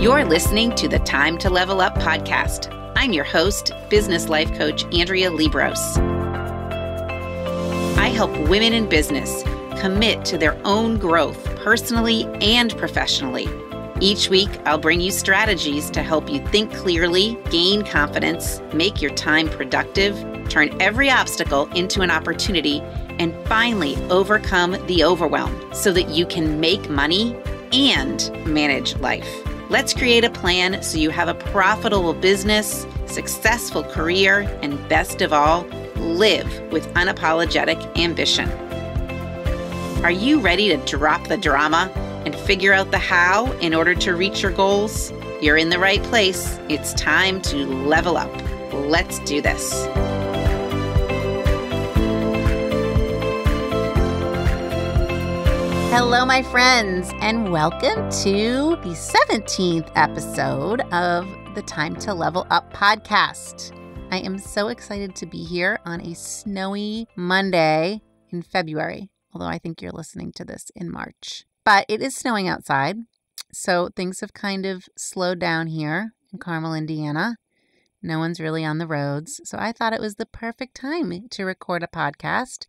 You're listening to the Time to Level Up podcast. I'm your host, business life coach Andrea Libros. I help women in business commit to their own growth personally and professionally. Each week, I'll bring you strategies to help you think clearly, gain confidence, make your time productive, turn every obstacle into an opportunity, and finally overcome the overwhelm so that you can make money and manage life. Let's create a plan so you have a profitable business, successful career, and best of all, live with unapologetic ambition. Are you ready to drop the drama and figure out the how in order to reach your goals? You're in the right place. It's time to level up. Let's do this. Hello, my friends, and welcome to the 17th episode of the Time to Level Up podcast. I am so excited to be here on a snowy Monday in February, although I think you're listening to this in March. But it is snowing outside, so things have kind of slowed down here in Carmel, Indiana. No one's really on the roads, so I thought it was the perfect time to record a podcast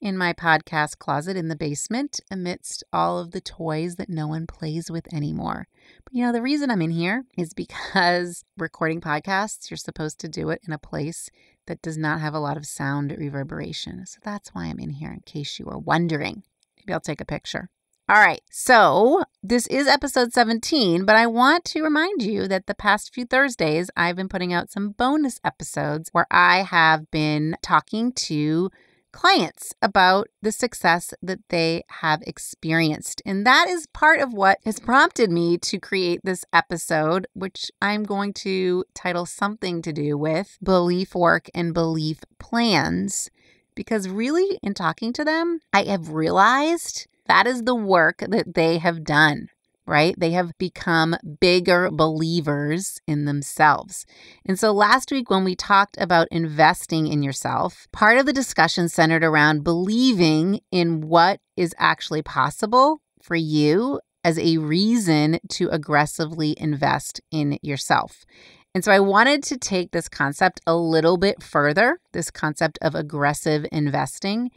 in my podcast closet in the basement amidst all of the toys that no one plays with anymore. But you know, the reason I'm in here is because recording podcasts, you're supposed to do it in a place that does not have a lot of sound reverberation. So that's why I'm in here, in case you are wondering. Maybe I'll take a picture. All right, so this is episode 17, but I want to remind you that the past few Thursdays, I've been putting out some bonus episodes where I have been talking to clients about the success that they have experienced. And that is part of what has prompted me to create this episode, which I'm going to title something to do with belief work and belief plans. Because really, in talking to them, I have realized that is the work that they have done right? They have become bigger believers in themselves. And so last week, when we talked about investing in yourself, part of the discussion centered around believing in what is actually possible for you as a reason to aggressively invest in yourself. And so I wanted to take this concept a little bit further, this concept of aggressive investing.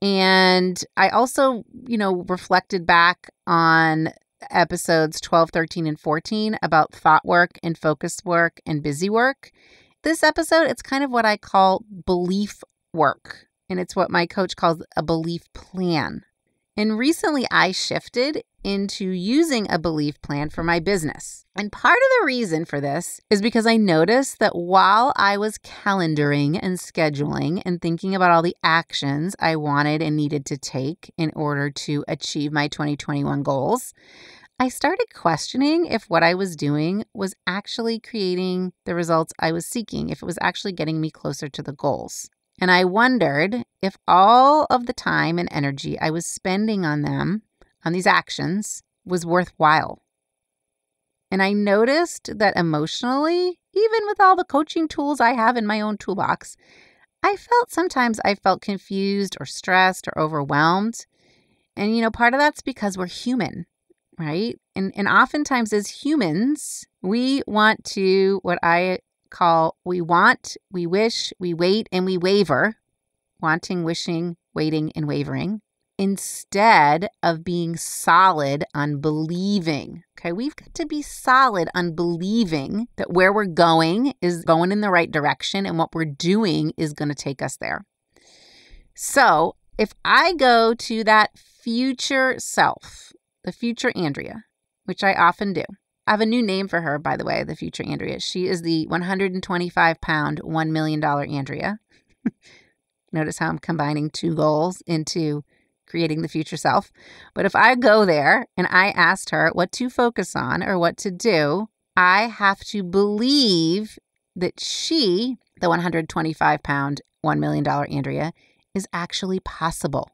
And I also, you know, reflected back on episodes 12, 13, and 14 about thought work and focus work and busy work. This episode, it's kind of what I call belief work, and it's what my coach calls a belief plan. And recently, I shifted into using a belief plan for my business. And part of the reason for this is because I noticed that while I was calendaring and scheduling and thinking about all the actions I wanted and needed to take in order to achieve my 2021 goals, I started questioning if what I was doing was actually creating the results I was seeking, if it was actually getting me closer to the goals. And I wondered if all of the time and energy I was spending on them, on these actions, was worthwhile. And I noticed that emotionally, even with all the coaching tools I have in my own toolbox, I felt sometimes I felt confused or stressed or overwhelmed. And, you know, part of that's because we're human, right? And, and oftentimes as humans, we want to, what I call We Want, We Wish, We Wait, and We Waver, wanting, wishing, waiting, and wavering, instead of being solid on believing. Okay, we've got to be solid on believing that where we're going is going in the right direction and what we're doing is going to take us there. So if I go to that future self, the future Andrea, which I often do, I have a new name for her, by the way, the future Andrea. She is the 125 pound, $1 million Andrea. Notice how I'm combining two goals into creating the future self. But if I go there and I asked her what to focus on or what to do, I have to believe that she, the 125 pound, $1 million Andrea, is actually possible.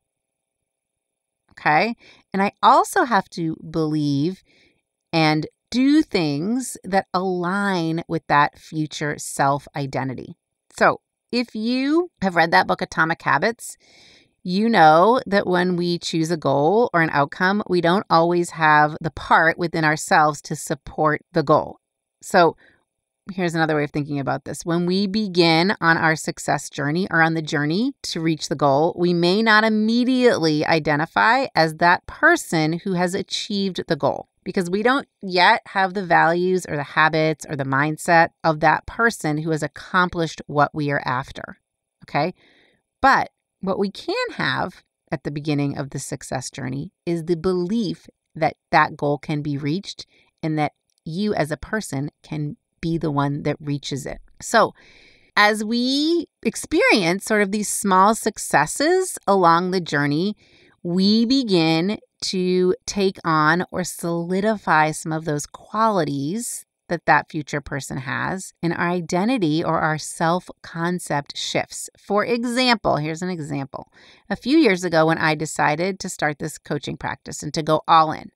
Okay. And I also have to believe and do things that align with that future self identity. So, if you have read that book, Atomic Habits, you know that when we choose a goal or an outcome, we don't always have the part within ourselves to support the goal. So, here's another way of thinking about this. When we begin on our success journey or on the journey to reach the goal, we may not immediately identify as that person who has achieved the goal because we don't yet have the values or the habits or the mindset of that person who has accomplished what we are after. Okay. But what we can have at the beginning of the success journey is the belief that that goal can be reached and that you as a person can be the one that reaches it. So, as we experience sort of these small successes along the journey, we begin to take on or solidify some of those qualities that that future person has and our identity or our self concept shifts. For example, here's an example. A few years ago when I decided to start this coaching practice and to go all in,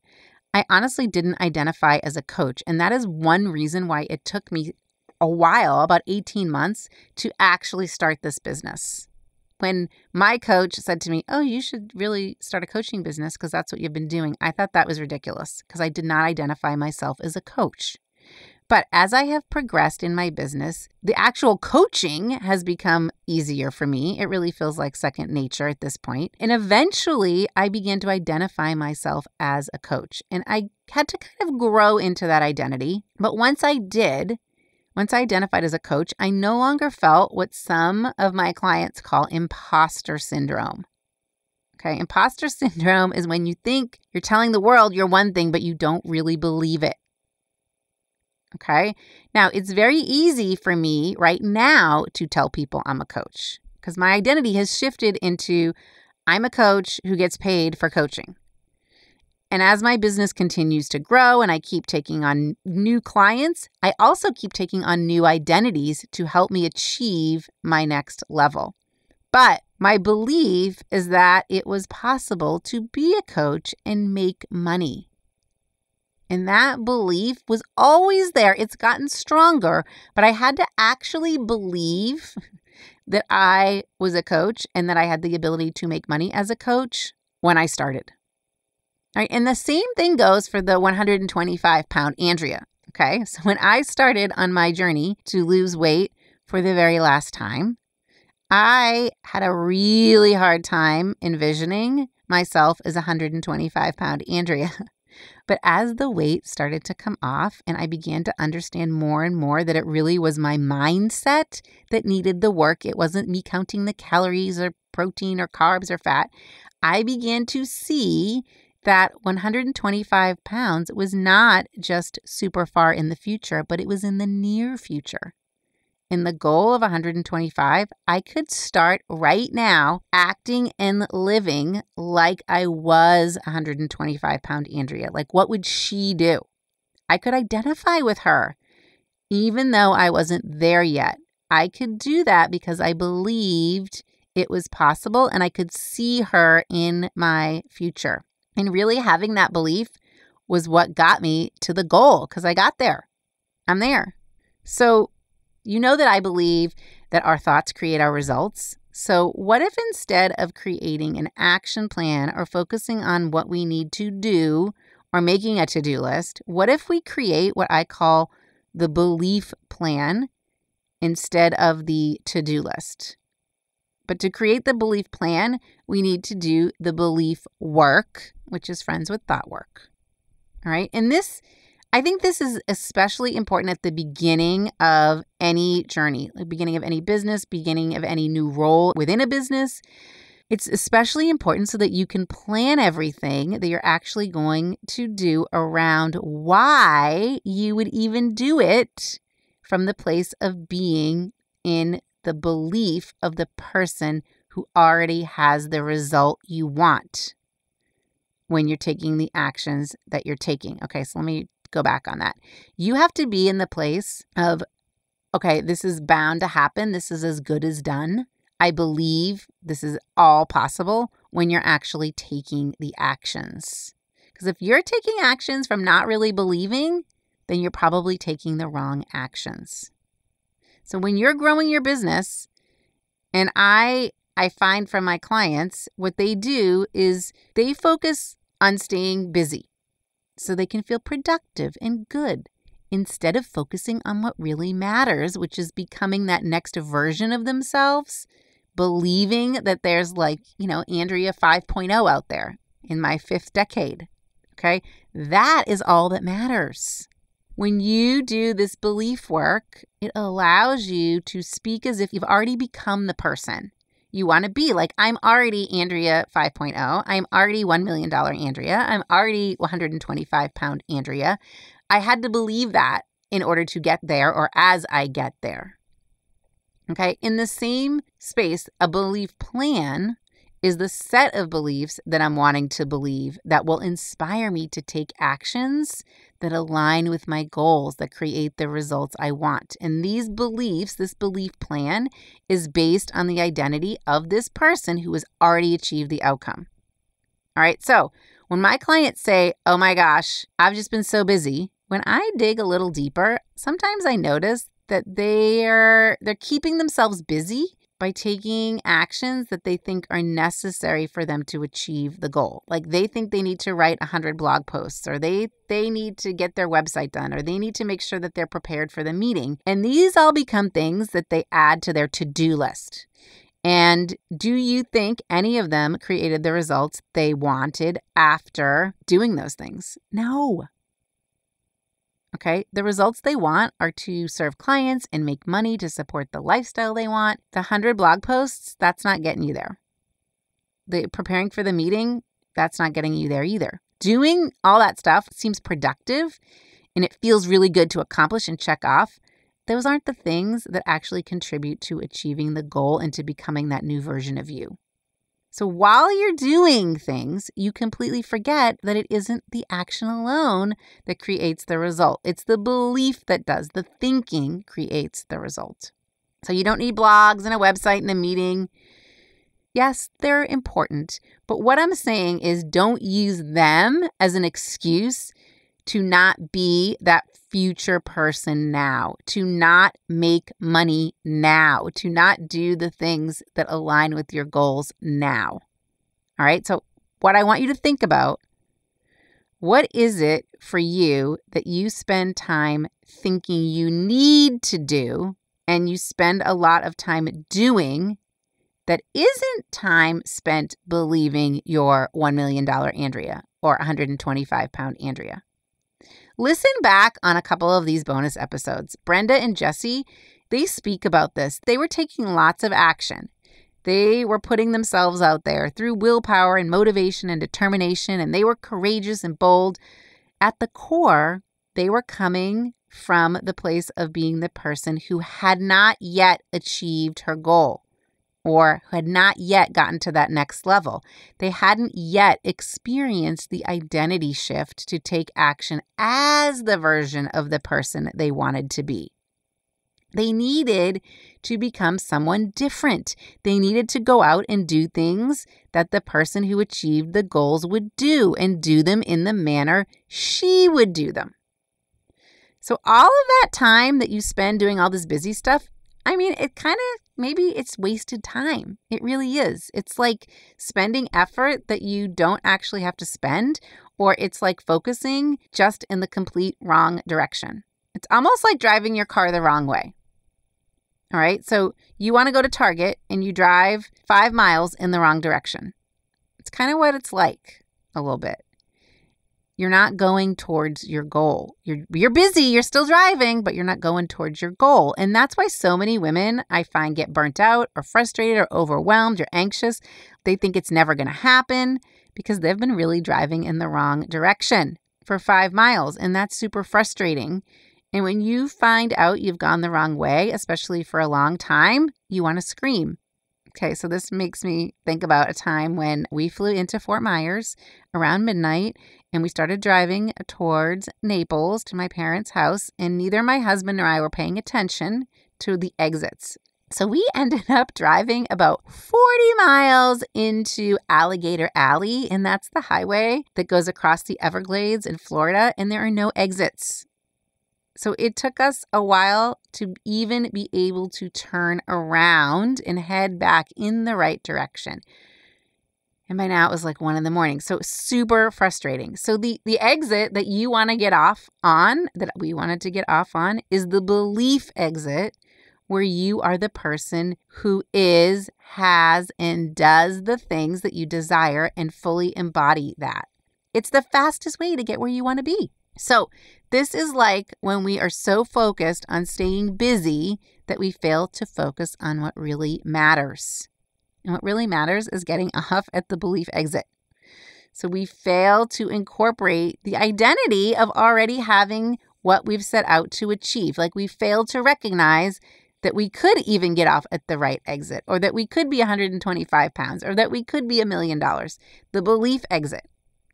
I honestly didn't identify as a coach, and that is one reason why it took me a while, about 18 months, to actually start this business when my coach said to me, Oh, you should really start a coaching business because that's what you've been doing, I thought that was ridiculous because I did not identify myself as a coach. But as I have progressed in my business, the actual coaching has become easier for me. It really feels like second nature at this point. And eventually, I began to identify myself as a coach. And I had to kind of grow into that identity. But once I did, once I identified as a coach, I no longer felt what some of my clients call imposter syndrome. Okay, imposter syndrome is when you think you're telling the world you're one thing, but you don't really believe it. Okay, now it's very easy for me right now to tell people I'm a coach because my identity has shifted into I'm a coach who gets paid for coaching. And as my business continues to grow and I keep taking on new clients, I also keep taking on new identities to help me achieve my next level. But my belief is that it was possible to be a coach and make money. And that belief was always there. It's gotten stronger, but I had to actually believe that I was a coach and that I had the ability to make money as a coach when I started. Right? And the same thing goes for the 125 pound Andrea. Okay. So when I started on my journey to lose weight for the very last time, I had a really hard time envisioning myself as 125 pound Andrea. But as the weight started to come off and I began to understand more and more that it really was my mindset that needed the work, it wasn't me counting the calories or protein or carbs or fat, I began to see that 125 pounds was not just super far in the future, but it was in the near future. In the goal of 125, I could start right now acting and living like I was 125 pound Andrea. Like, what would she do? I could identify with her, even though I wasn't there yet. I could do that because I believed it was possible and I could see her in my future. And really having that belief was what got me to the goal because I got there. I'm there. So, you know that I believe that our thoughts create our results. So, what if instead of creating an action plan or focusing on what we need to do or making a to do list, what if we create what I call the belief plan instead of the to do list? But to create the belief plan, we need to do the belief work which is friends with thought work. All right. And this, I think this is especially important at the beginning of any journey, like beginning of any business, beginning of any new role within a business. It's especially important so that you can plan everything that you're actually going to do around why you would even do it from the place of being in the belief of the person who already has the result you want when you're taking the actions that you're taking. Okay, so let me go back on that. You have to be in the place of, okay, this is bound to happen. This is as good as done. I believe this is all possible when you're actually taking the actions. Because if you're taking actions from not really believing, then you're probably taking the wrong actions. So when you're growing your business, and I I find from my clients, what they do is they focus on staying busy so they can feel productive and good instead of focusing on what really matters, which is becoming that next version of themselves, believing that there's like, you know, Andrea 5.0 out there in my fifth decade. Okay. That is all that matters. When you do this belief work, it allows you to speak as if you've already become the person you want to be. Like, I'm already Andrea 5.0. I'm already $1 million Andrea. I'm already 125 pound Andrea. I had to believe that in order to get there or as I get there. Okay. In the same space, a belief plan is the set of beliefs that I'm wanting to believe that will inspire me to take actions that align with my goals that create the results I want. And these beliefs, this belief plan, is based on the identity of this person who has already achieved the outcome. All right, so when my clients say, Oh my gosh, I've just been so busy, when I dig a little deeper, sometimes I notice that they're they're keeping themselves busy by taking actions that they think are necessary for them to achieve the goal. Like they think they need to write 100 blog posts or they they need to get their website done or they need to make sure that they're prepared for the meeting. And these all become things that they add to their to-do list. And do you think any of them created the results they wanted after doing those things? No. Okay, the results they want are to serve clients and make money to support the lifestyle they want. The 100 blog posts, that's not getting you there. The preparing for the meeting, that's not getting you there either. Doing all that stuff seems productive and it feels really good to accomplish and check off. Those aren't the things that actually contribute to achieving the goal and to becoming that new version of you. So while you're doing things, you completely forget that it isn't the action alone that creates the result. It's the belief that does, the thinking creates the result. So you don't need blogs and a website and a meeting. Yes, they're important, but what I'm saying is don't use them as an excuse to not be that future person now, to not make money now, to not do the things that align with your goals now. All right. So, what I want you to think about what is it for you that you spend time thinking you need to do and you spend a lot of time doing that isn't time spent believing your $1 million Andrea or 125 pound Andrea? Listen back on a couple of these bonus episodes. Brenda and Jesse, they speak about this. They were taking lots of action. They were putting themselves out there through willpower and motivation and determination, and they were courageous and bold. At the core, they were coming from the place of being the person who had not yet achieved her goal or who had not yet gotten to that next level. They hadn't yet experienced the identity shift to take action as the version of the person they wanted to be. They needed to become someone different. They needed to go out and do things that the person who achieved the goals would do and do them in the manner she would do them. So, all of that time that you spend doing all this busy stuff, I mean, it kind of maybe it's wasted time. It really is. It's like spending effort that you don't actually have to spend, or it's like focusing just in the complete wrong direction. It's almost like driving your car the wrong way. All right, so you want to go to Target and you drive five miles in the wrong direction. It's kind of what it's like a little bit. You're not going towards your goal. You're you're busy, you're still driving, but you're not going towards your goal. And that's why so many women I find get burnt out or frustrated or overwhelmed or anxious. They think it's never going to happen because they've been really driving in the wrong direction for 5 miles and that's super frustrating. And when you find out you've gone the wrong way, especially for a long time, you want to scream. Okay, so this makes me think about a time when we flew into Fort Myers around midnight and we started driving towards Naples to my parents' house, and neither my husband nor I were paying attention to the exits. So we ended up driving about 40 miles into Alligator Alley, and that's the highway that goes across the Everglades in Florida, and there are no exits. So it took us a while to even be able to turn around and head back in the right direction. And by now it was like one in the morning. So super frustrating. So the the exit that you want to get off on, that we wanted to get off on, is the belief exit, where you are the person who is, has, and does the things that you desire and fully embody that. It's the fastest way to get where you want to be. So, this is like when we are so focused on staying busy that we fail to focus on what really matters. And what really matters is getting a huff at the belief exit. So we fail to incorporate the identity of already having what we've set out to achieve. Like we fail to recognize that we could even get off at the right exit, or that we could be 125 pounds, or that we could be a million dollars. The belief exit.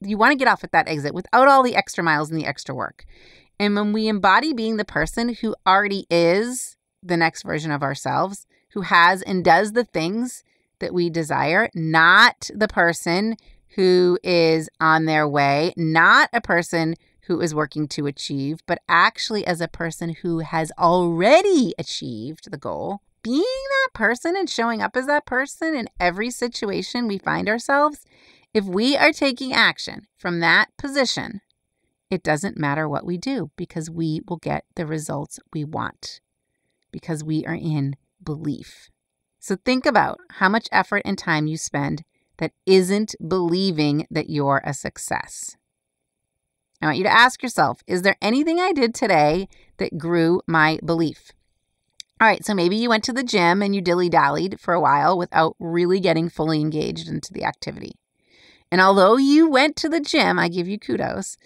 You want to get off at that exit without all the extra miles and the extra work. And when we embody being the person who already is the next version of ourselves, who has and does the things that we desire, not the person who is on their way, not a person who is working to achieve, but actually as a person who has already achieved the goal. Being that person and showing up as that person in every situation we find ourselves, if we are taking action from that position, it doesn't matter what we do because we will get the results we want because we are in belief. So think about how much effort and time you spend that isn't believing that you're a success. I want you to ask yourself is there anything I did today that grew my belief? All right, so maybe you went to the gym and you dilly dallied for a while without really getting fully engaged into the activity. And although you went to the gym, I give you kudos,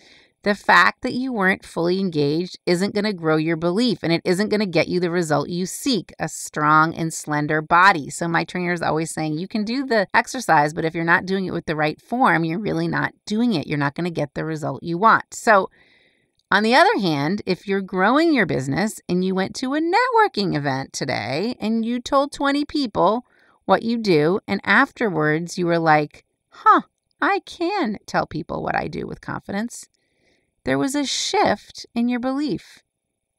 the fact that you weren't fully engaged isn't going to grow your belief and it isn't going to get you the result you seek a strong and slender body. So, my trainer is always saying you can do the exercise, but if you're not doing it with the right form, you're really not doing it. You're not going to get the result you want. So, on the other hand, if you're growing your business and you went to a networking event today and you told 20 people what you do, and afterwards you were like, huh, I can tell people what I do with confidence there was a shift in your belief.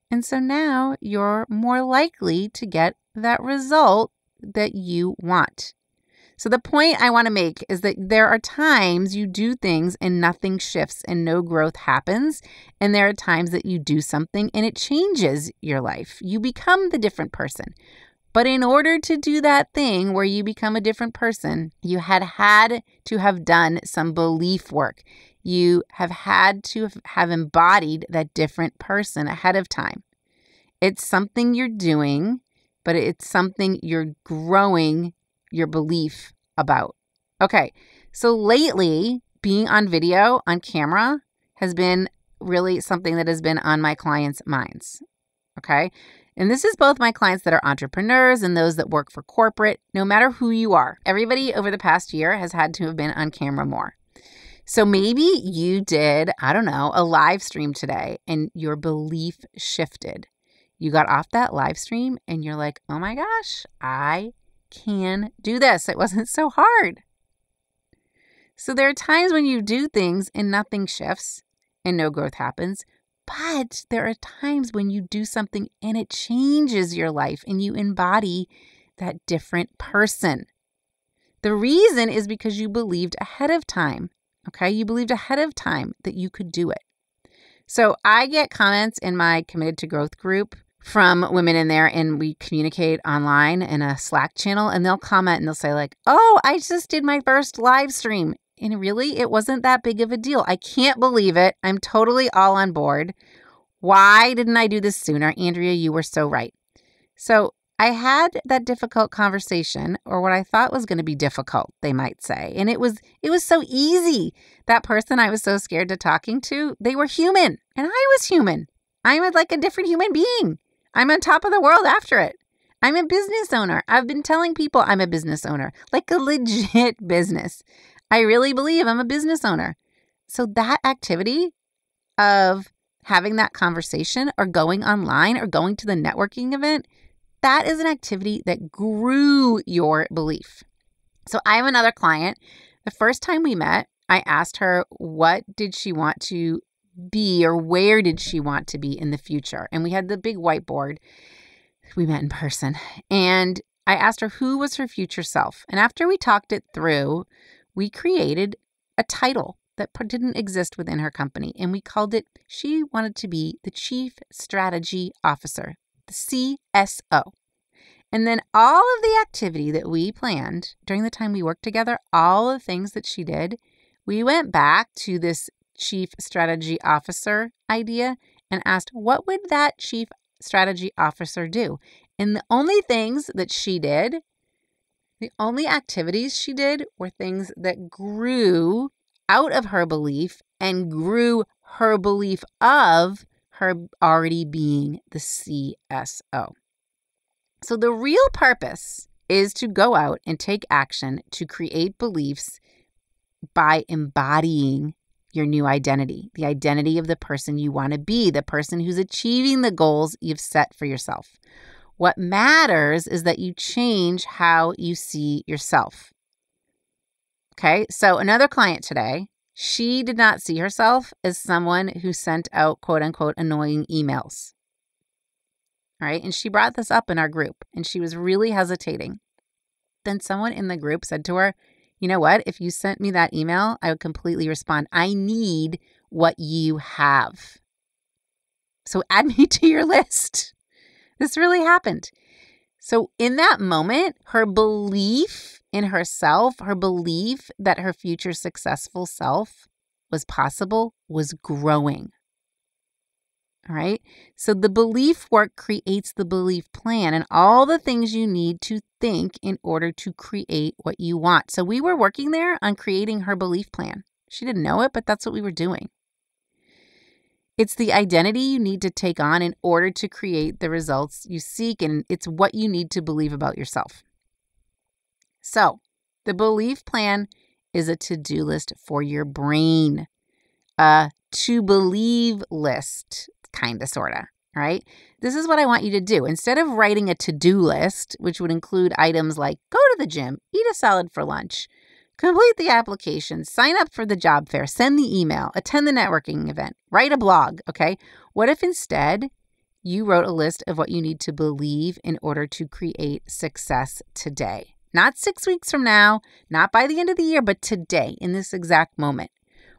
And so now you're more likely to get that result that you want. So, the point I want to make is that there are times you do things and nothing shifts and no growth happens. And there are times that you do something and it changes your life. You become the different person. But in order to do that thing where you become a different person, you had had to have done some belief work you have had to have embodied that different person ahead of time. It's something you're doing, but it's something you're growing your belief about. Okay, so lately, being on video, on camera, has been really something that has been on my clients' minds. Okay, and this is both my clients that are entrepreneurs and those that work for corporate, no matter who you are. Everybody over the past year has had to have been on camera more. So maybe you did, I don't know, a live stream today and your belief shifted. You got off that live stream and you're like, oh my gosh, I can do this. It wasn't so hard. So there are times when you do things and nothing shifts and no growth happens. But there are times when you do something and it changes your life and you embody that different person. The reason is because you believed ahead of time. Okay. You believed ahead of time that you could do it. So I get comments in my committed to growth group from women in there and we communicate online in a Slack channel and they'll comment and they'll say like, "Oh, I just did my first live stream." And really, it wasn't that big of a deal. I can't believe it. I'm totally all on board. Why didn't I do this sooner? Andrea, you were so right. So, I had that difficult conversation or what I thought was going to be difficult, they might say. And it was it was so easy. That person I was so scared to talking to, they were human and I was human. I'm like a different human being. I'm on top of the world after it. I'm a business owner. I've been telling people I'm a business owner, like a legit business. I really believe I'm a business owner. So that activity of having that conversation or going online or going to the networking event that is an activity that grew your belief. So I have another client. The first time we met, I asked her what did she want to be or where did she want to be in the future? And we had the big whiteboard. We met in person. And I asked her who was her future self. And after we talked it through, we created a title that didn't exist within her company. And we called it, she wanted to be the chief strategy officer. CSO. And then all of the activity that we planned during the time we worked together, all the things that she did, we went back to this chief strategy officer idea and asked, what would that chief strategy officer do? And the only things that she did, the only activities she did were things that grew out of her belief and grew her belief of her already being the CSO. So, the real purpose is to go out and take action to create beliefs by embodying your new identity, the identity of the person you want to be, the person who's achieving the goals you've set for yourself. What matters is that you change how you see yourself. Okay, so another client today she did not see herself as someone who sent out quote unquote annoying emails. All right. And she brought this up in our group and she was really hesitating. Then someone in the group said to her, You know what? If you sent me that email, I would completely respond. I need what you have. So add me to your list. This really happened. So in that moment, her belief in herself, her belief that her future successful self was possible was growing. All right. So the belief work creates the belief plan and all the things you need to think in order to create what you want. So we were working there on creating her belief plan. She didn't know it, but that's what we were doing. It's the identity you need to take on in order to create the results you seek, and it's what you need to believe about yourself. So, the belief plan is a to do list for your brain, a to believe list, kind of, sort of. right? This is what I want you to do. Instead of writing a to do list, which would include items like go to the gym, eat a salad for lunch, complete the application, sign up for the job fair, send the email, attend the networking event, write a blog. Okay. What if instead you wrote a list of what you need to believe in order to create success today? Not six weeks from now, not by the end of the year, but today, in this exact moment.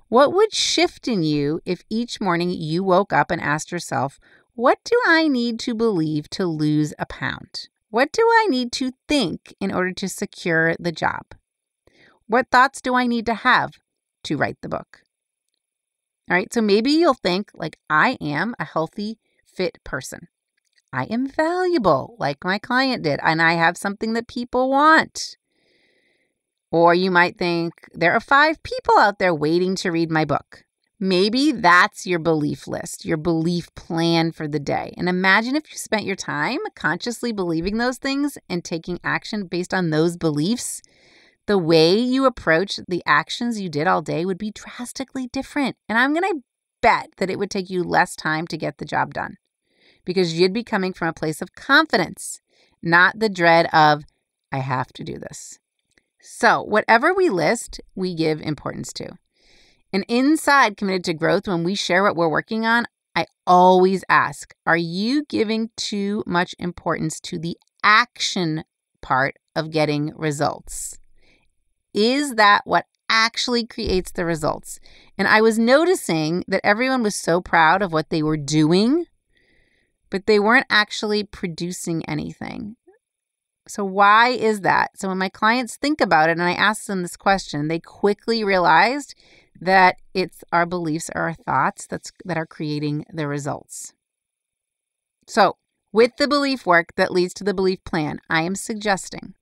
What would shift in you if each morning you woke up and asked yourself, What do I need to believe to lose a pound? What do I need to think in order to secure the job? What thoughts do I need to have to write the book? All right, so maybe you'll think, like, I am a healthy, fit person. I am valuable, like my client did, and I have something that people want. Or you might think, there are five people out there waiting to read my book. Maybe that's your belief list, your belief plan for the day. And imagine if you spent your time consciously believing those things and taking action based on those beliefs. The way you approach the actions you did all day would be drastically different. And I'm going to bet that it would take you less time to get the job done because you'd be coming from a place of confidence, not the dread of, I have to do this. So, whatever we list, we give importance to. And inside Committed to Growth, when we share what we're working on, I always ask Are you giving too much importance to the action part of getting results? Is that what actually creates the results? And I was noticing that everyone was so proud of what they were doing but they weren't actually producing anything. So, why is that? So, when my clients think about it and I ask them this question, they quickly realized that it's our beliefs or our thoughts that's, that are creating the results. So, with the belief work that leads to the belief plan, I am suggesting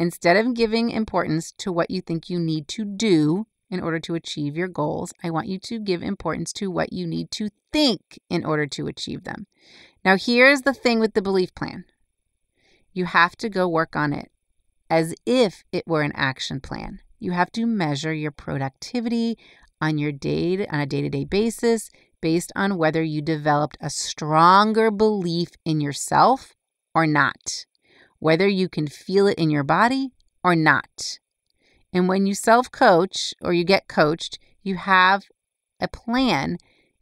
instead of giving importance to what you think you need to do in order to achieve your goals, I want you to give importance to what you need to think in order to achieve them. Now, here's the thing with the belief plan you have to go work on it as if it were an action plan. You have to measure your productivity on your day on a day-to-day basis based on whether you developed a stronger belief in yourself or not, whether you can feel it in your body or not. And when you self-coach or you get coached, you have a plan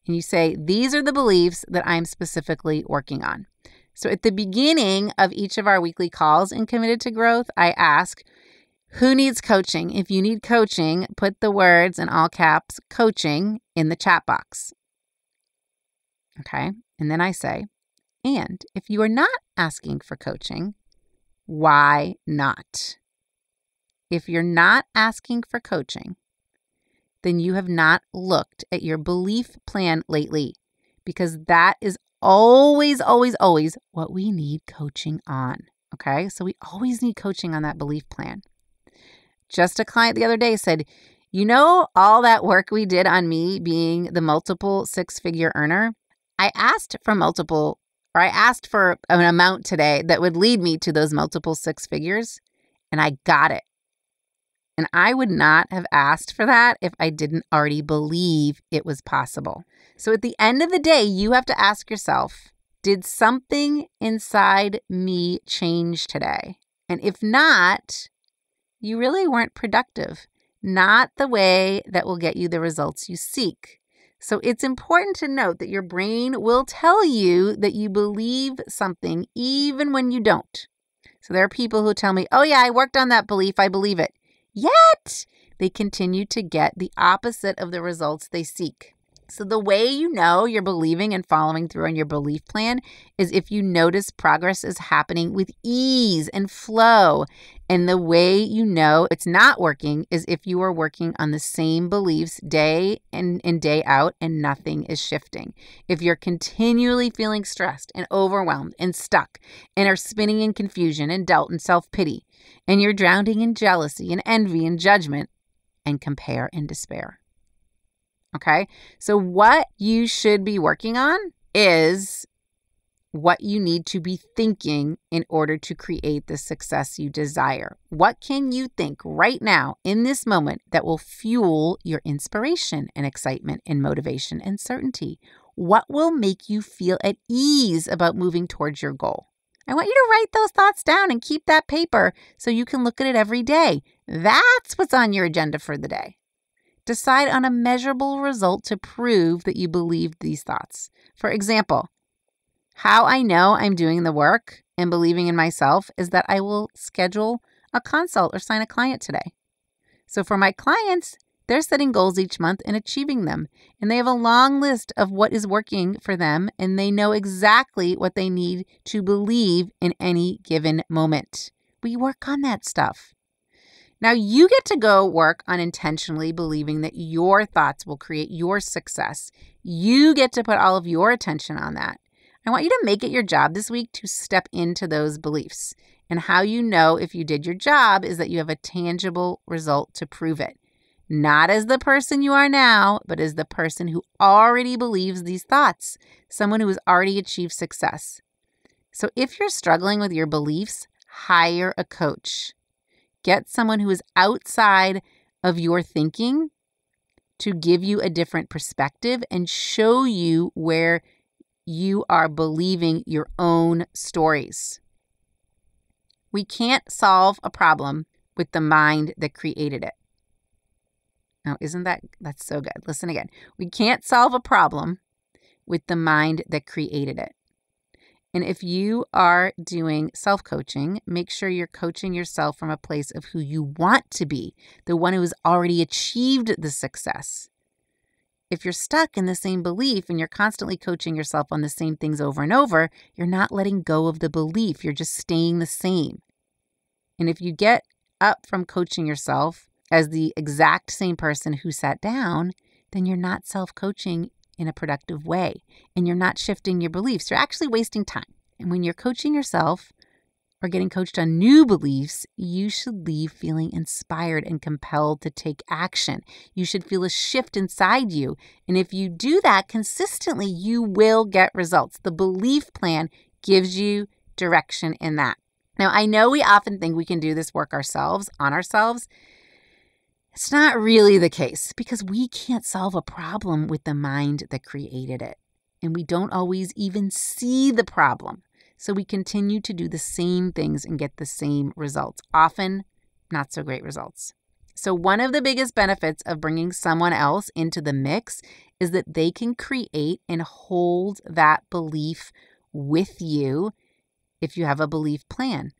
and you say, These are the beliefs that I'm specifically working on. So at the beginning of each of our weekly calls in Committed to Growth, I ask, Who needs coaching? If you need coaching, put the words in all caps coaching in the chat box. Okay. And then I say, And if you are not asking for coaching, why not? If you're not asking for coaching, then you have not looked at your belief plan lately because that is always, always, always what we need coaching on. Okay. So we always need coaching on that belief plan. Just a client the other day said, You know, all that work we did on me being the multiple six figure earner, I asked for multiple, or I asked for an amount today that would lead me to those multiple six figures, and I got it. And I would not have asked for that if I didn't already believe it was possible. So at the end of the day, you have to ask yourself Did something inside me change today? And if not, you really weren't productive, not the way that will get you the results you seek. So it's important to note that your brain will tell you that you believe something even when you don't. So there are people who tell me, oh, yeah, I worked on that belief. I believe it. Yet, they continue to get the opposite of the results they seek. So, the way you know you're believing and following through on your belief plan is if you notice progress is happening with ease and flow and the way you know it's not working is if you are working on the same beliefs day in and day out and nothing is shifting. If you're continually feeling stressed and overwhelmed and stuck and are spinning in confusion and doubt and self pity, and you're drowning in jealousy and envy and judgment and compare and despair. Okay. So, what you should be working on is what you need to be thinking in order to create the success you desire. What can you think right now in this moment that will fuel your inspiration and excitement and motivation and certainty? What will make you feel at ease about moving towards your goal? I want you to write those thoughts down and keep that paper so you can look at it every day. That's what's on your agenda for the day. Decide on a measurable result to prove that you believe these thoughts. For example, how I know I'm doing the work and believing in myself is that I will schedule a consult or sign a client today. So, for my clients, they're setting goals each month and achieving them. And they have a long list of what is working for them, and they know exactly what they need to believe in any given moment. We work on that stuff. Now, you get to go work on intentionally believing that your thoughts will create your success. You get to put all of your attention on that. I want you to make it your job this week to step into those beliefs. And how you know if you did your job is that you have a tangible result to prove it. Not as the person you are now, but as the person who already believes these thoughts, someone who has already achieved success. So if you're struggling with your beliefs, hire a coach. Get someone who is outside of your thinking to give you a different perspective and show you where you are believing your own stories. We can't solve a problem with the mind that created it. Now, isn't that that's so good? Listen again. We can't solve a problem with the mind that created it. And if you are doing self coaching, make sure you're coaching yourself from a place of who you want to be, the one who has already achieved the success. If you're stuck in the same belief and you're constantly coaching yourself on the same things over and over, you're not letting go of the belief. You're just staying the same. And if you get up from coaching yourself as the exact same person who sat down, then you're not self coaching in a productive way and you're not shifting your beliefs. You're actually wasting time. And when you're coaching yourself, or getting coached on new beliefs, you should leave feeling inspired and compelled to take action. You should feel a shift inside you. And if you do that consistently, you will get results. The belief plan gives you direction in that. Now, I know we often think we can do this work ourselves, on ourselves. It's not really the case because we can't solve a problem with the mind that created it. And we don't always even see the problem. So we continue to do the same things and get the same results, often not so great results. So, one of the biggest benefits of bringing someone else into the mix is that they can create and hold that belief with you if you have a belief plan.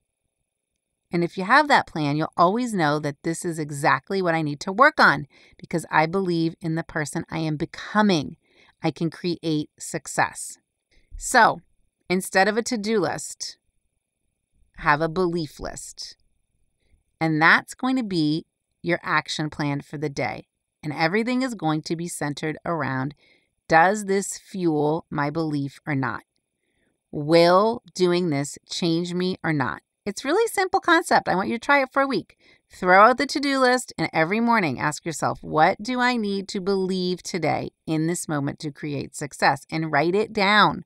And if you have that plan, you'll always know that this is exactly what I need to work on because I believe in the person I am becoming. I can create success. So, Instead of a to do list, have a belief list. And that's going to be your action plan for the day. And everything is going to be centered around does this fuel my belief or not? Will doing this change me or not? It's really simple concept. I want you to try it for a week. Throw out the to-do list and every morning ask yourself, what do I need to believe today in this moment to create success and write it down.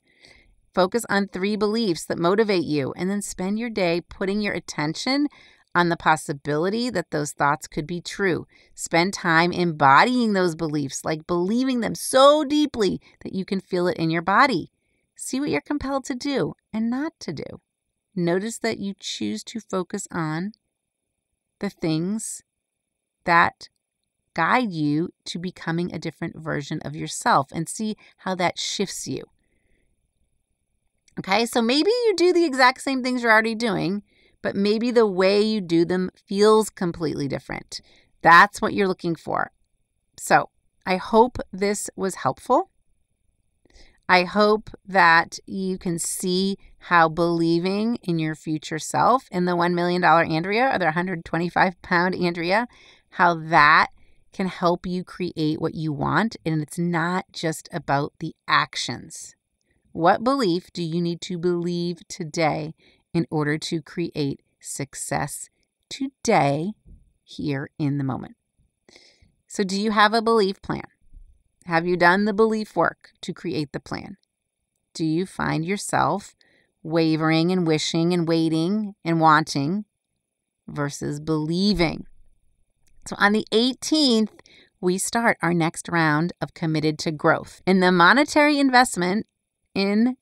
Focus on three beliefs that motivate you, and then spend your day putting your attention on the possibility that those thoughts could be true. Spend time embodying those beliefs, like believing them so deeply that you can feel it in your body. See what you're compelled to do and not to do. Notice that you choose to focus on the things that guide you to becoming a different version of yourself and see how that shifts you. Okay, so maybe you do the exact same things you're already doing, but maybe the way you do them feels completely different. That's what you're looking for. So I hope this was helpful. I hope that you can see how believing in your future self, in the $1 million Andrea or the 125 pound Andrea, how that can help you create what you want. And it's not just about the actions. What belief do you need to believe today in order to create success today here in the moment? So, do you have a belief plan? Have you done the belief work to create the plan? Do you find yourself wavering and wishing and waiting and wanting versus believing? So, on the 18th, we start our next round of committed to growth. in the monetary investment in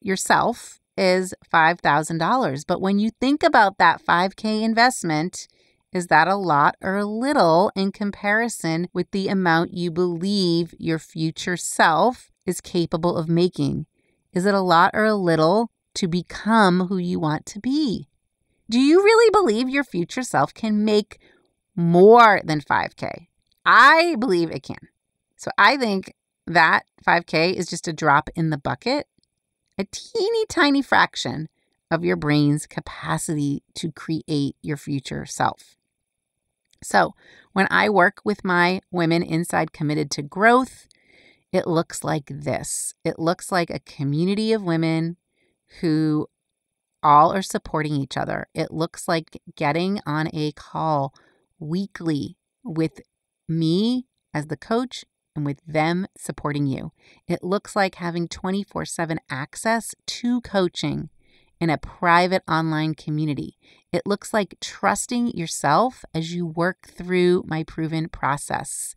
yourself is $5,000. But when you think about that 5K investment, is that a lot or a little in comparison with the amount you believe your future self is capable of making? Is it a lot or a little to become who you want to be? Do you really believe your future self can make more than 5K? I believe it can. So I think that 5K is just a drop in the bucket, a teeny tiny fraction of your brain's capacity to create your future self. So, when I work with my women inside Committed to Growth, it looks like this it looks like a community of women who all are supporting each other. It looks like getting on a call weekly with me as the coach and with them supporting you. It looks like having 24 7 access to coaching in a private online community. It looks like trusting yourself as you work through my proven process.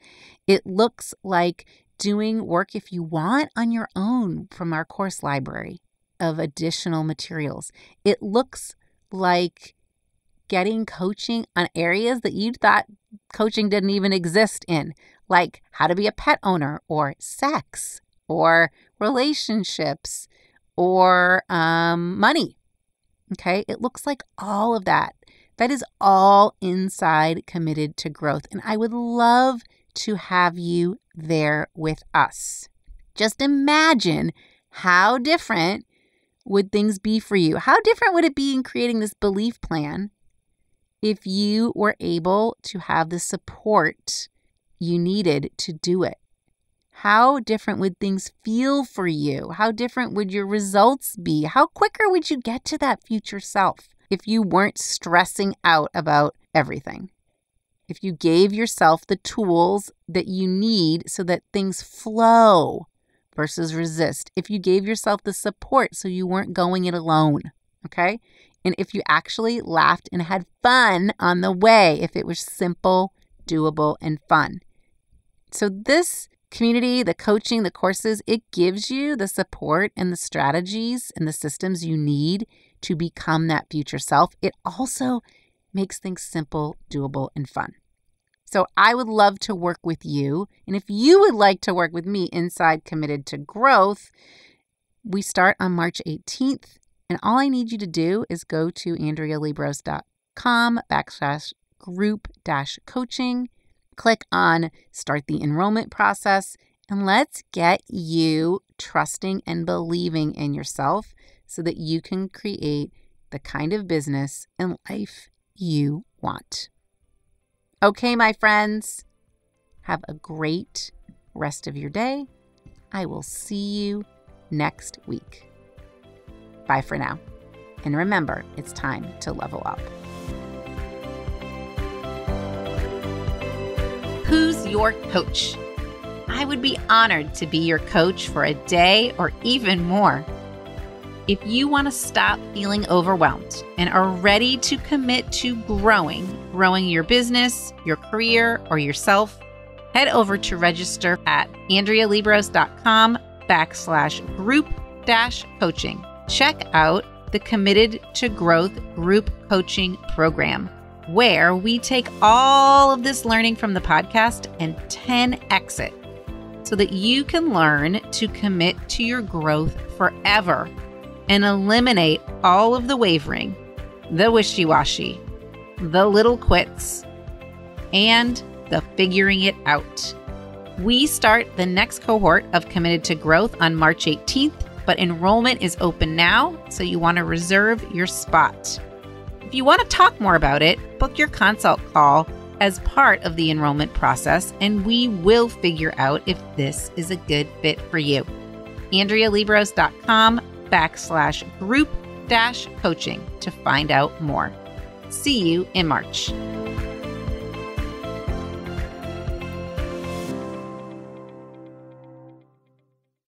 It looks like doing work if you want on your own from our course library of additional materials. It looks like getting coaching on areas that you thought coaching didn't even exist in, like how to be a pet owner or sex or relationships or um, money. Okay, it looks like all of that. That is all inside committed to growth. And I would love to have you there with us. Just imagine how different would things be for you? How different would it be in creating this belief plan if you were able to have the support you needed to do it. How different would things feel for you? How different would your results be? How quicker would you get to that future self if you weren't stressing out about everything? If you gave yourself the tools that you need so that things flow versus resist, if you gave yourself the support so you weren't going it alone, okay? And if you actually laughed and had fun on the way, if it was simple, doable, and fun. So, this community, the coaching, the courses, it gives you the support and the strategies and the systems you need to become that future self. It also makes things simple, doable, and fun. So, I would love to work with you. And if you would like to work with me inside Committed to Growth, we start on March 18th. And all I need you to do is go to AndreaLibros.com backslash group dash coaching click on Start the Enrollment Process, and let's get you trusting and believing in yourself so that you can create the kind of business and life you want. Okay, my friends, have a great rest of your day. I will see you next week. Bye for now. And remember, it's time to level up. Who's your coach? I would be honored to be your coach for a day or even more. If you want to stop feeling overwhelmed and are ready to commit to growing, growing your business, your career, or yourself, head over to register at andrealibros.com backslash group dash coaching. Check out the Committed to Growth group coaching program where we take all of this learning from the podcast and 10x it so that you can learn to commit to your growth forever and eliminate all of the wavering, the wishy washy, the little quits, and the figuring it out. We start the next cohort of Committed to Growth on March 18th, but enrollment is open now, so you want to reserve your spot. If you want to talk more about it, book your consult call as part of the enrollment process, and we will figure out if this is a good fit for you. AndreaLibros.com backslash group dash coaching to find out more. See you in March.